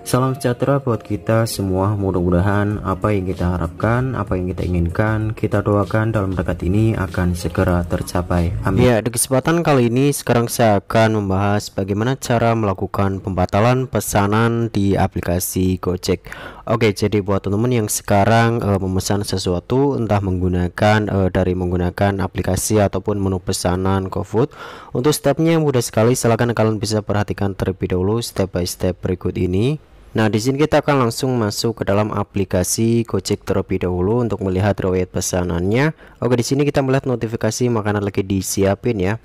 Salam sejahtera buat kita semua. Mudah-mudahan apa yang kita harapkan, apa yang kita inginkan, kita doakan dalam dekat ini akan segera tercapai. Amin. Ya, di kesempatan kali ini sekarang saya akan membahas bagaimana cara melakukan pembatalan pesanan di aplikasi Gojek. Oke, jadi buat teman-teman yang sekarang e, memesan sesuatu entah menggunakan e, dari menggunakan aplikasi ataupun menu pesanan GoFood, untuk stepnya mudah sekali. Silakan kalian bisa perhatikan terlebih dahulu step by step berikut ini. Nah, di sini kita akan langsung masuk ke dalam aplikasi Gojek terlebih dahulu untuk melihat riwayat pesanannya. Oke, di sini kita melihat notifikasi makanan lagi disiapin ya.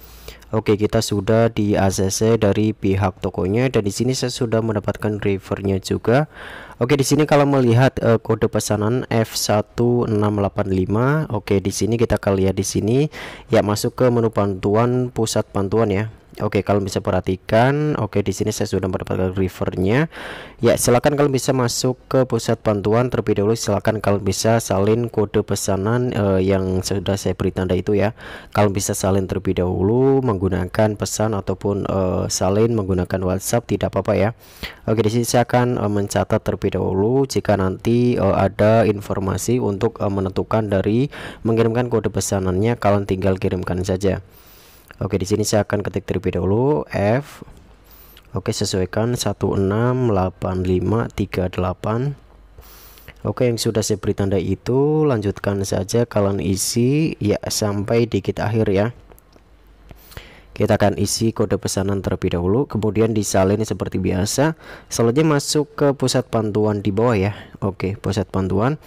Oke, kita sudah di ACC dari pihak tokonya dan di sini saya sudah mendapatkan drivernya juga. Oke, di sini kalau melihat uh, kode pesanan F1685, oke di sini kita akan lihat di sini ya masuk ke menu bantuan pusat bantuan ya. Oke, kalau bisa perhatikan. Oke, di sini saya sudah mendapatkan rivernya. Ya, silakan kalau bisa masuk ke pusat bantuan terlebih dahulu. Silakan kalau bisa salin kode pesanan uh, yang sudah saya beri tanda itu ya. Kalau bisa salin terlebih dahulu menggunakan pesan ataupun uh, salin menggunakan WhatsApp tidak apa-apa ya. Oke, di sini saya akan uh, mencatat terlebih dahulu jika nanti ada informasi untuk menentukan dari mengirimkan kode pesanannya, kalian tinggal kirimkan saja. Oke, di sini saya akan ketik terlebih dahulu F. Oke, sesuaikan 168538. Oke, yang sudah saya beri tanda itu lanjutkan saja kalian isi ya sampai dikit akhir ya. Kita akan isi kode pesanan terlebih dahulu, kemudian disalin seperti biasa. Selanjutnya masuk ke pusat pantuan di bawah ya. Oke, pusat pantuan.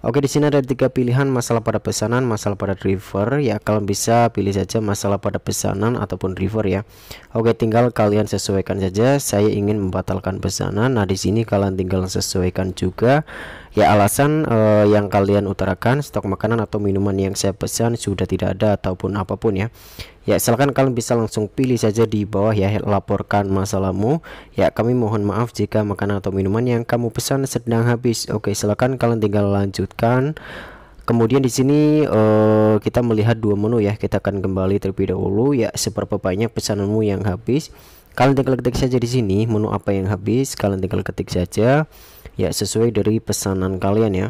Oke, di sini ada tiga pilihan masalah pada pesanan, masalah pada driver. Ya, kalian bisa pilih saja masalah pada pesanan ataupun driver ya. Oke, tinggal kalian sesuaikan saja. Saya ingin membatalkan pesanan. Nah, di sini kalian tinggal sesuaikan juga ya alasan uh, yang kalian utarakan stok makanan atau minuman yang saya pesan sudah tidak ada ataupun apapun ya ya silahkan kalian bisa langsung pilih saja di bawah ya laporkan masalahmu ya kami mohon maaf jika makanan atau minuman yang kamu pesan sedang habis oke silahkan kalian tinggal lanjutkan Kemudian di sini uh, kita melihat dua menu ya. Kita akan kembali terlebih dahulu ya seberapa banyak pesananmu yang habis kalian tinggal ketik saja di sini menu apa yang habis kalian tinggal ketik saja ya sesuai dari pesanan kalian ya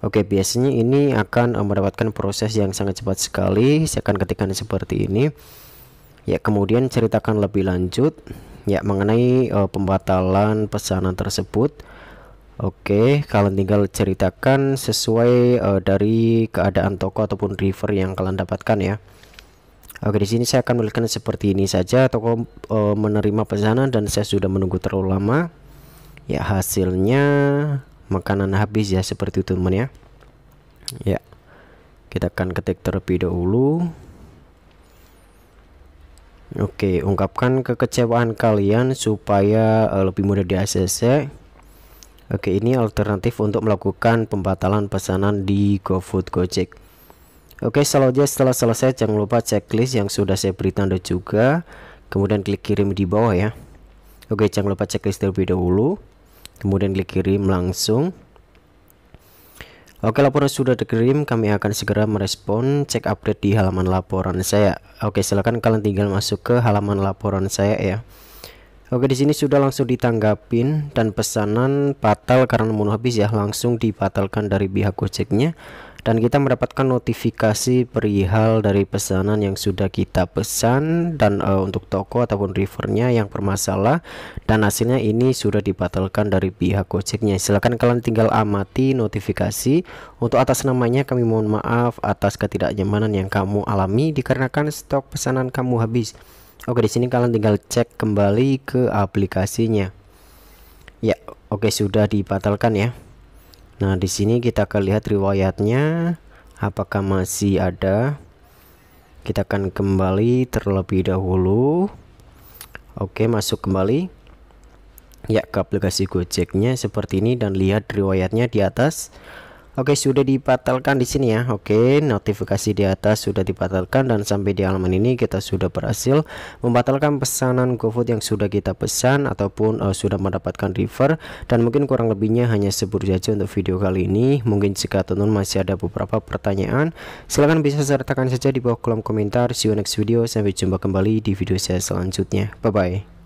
Oke biasanya ini akan eh, mendapatkan proses yang sangat cepat sekali saya akan ketikkan seperti ini ya kemudian ceritakan lebih lanjut ya mengenai uh, pembatalan pesanan tersebut Oke kalian tinggal ceritakan sesuai uh, dari keadaan toko ataupun river yang kalian dapatkan ya Oke di sini saya akan melihatkan seperti ini saja toko e, eh, menerima pesanan dan saya sudah menunggu terlalu lama ya hasilnya makanan habis ya seperti itu teman ya ya kita akan ketik terlebih dahulu Oke ungkapkan kekecewaan kalian supaya e, lebih mudah di ACC ya. Oke ini alternatif untuk melakukan pembatalan pesanan di GoFood Gojek Oke selanjutnya setelah selesai jangan lupa checklist yang sudah saya beri tanda juga kemudian klik kirim di bawah ya Oke jangan lupa checklist terlebih dahulu kemudian klik kirim langsung Oke laporan sudah dikirim kami akan segera merespon cek update di halaman laporan saya Oke silahkan kalian tinggal masuk ke halaman laporan saya ya Oke di sini sudah langsung ditanggapin dan pesanan batal karena mono habis ya langsung dibatalkan dari pihak Gojeknya dan kita mendapatkan notifikasi perihal dari pesanan yang sudah kita pesan dan uh, untuk toko ataupun rivernya yang bermasalah dan hasilnya ini sudah dibatalkan dari pihak Gojeknya silahkan kalian tinggal amati notifikasi untuk atas namanya kami mohon maaf atas ketidaknyamanan yang kamu alami dikarenakan stok pesanan kamu habis Oke di sini kalian tinggal cek kembali ke aplikasinya ya oke sudah dibatalkan ya Nah, di sini kita akan lihat riwayatnya apakah masih ada. Kita akan kembali terlebih dahulu. Oke, masuk kembali. Ya, ke aplikasi Gojeknya seperti ini dan lihat riwayatnya di atas. Oke, sudah dibatalkan di sini ya. Oke, notifikasi di atas sudah dibatalkan dan sampai di halaman ini kita sudah berhasil membatalkan pesanan GoFood yang sudah kita pesan ataupun uh, sudah mendapatkan river dan mungkin kurang lebihnya hanya sebut saja untuk video kali ini. Mungkin jika teman masih ada beberapa pertanyaan, silahkan bisa sertakan saja di bawah kolom komentar. See you next video. Sampai jumpa kembali di video saya selanjutnya. Bye bye.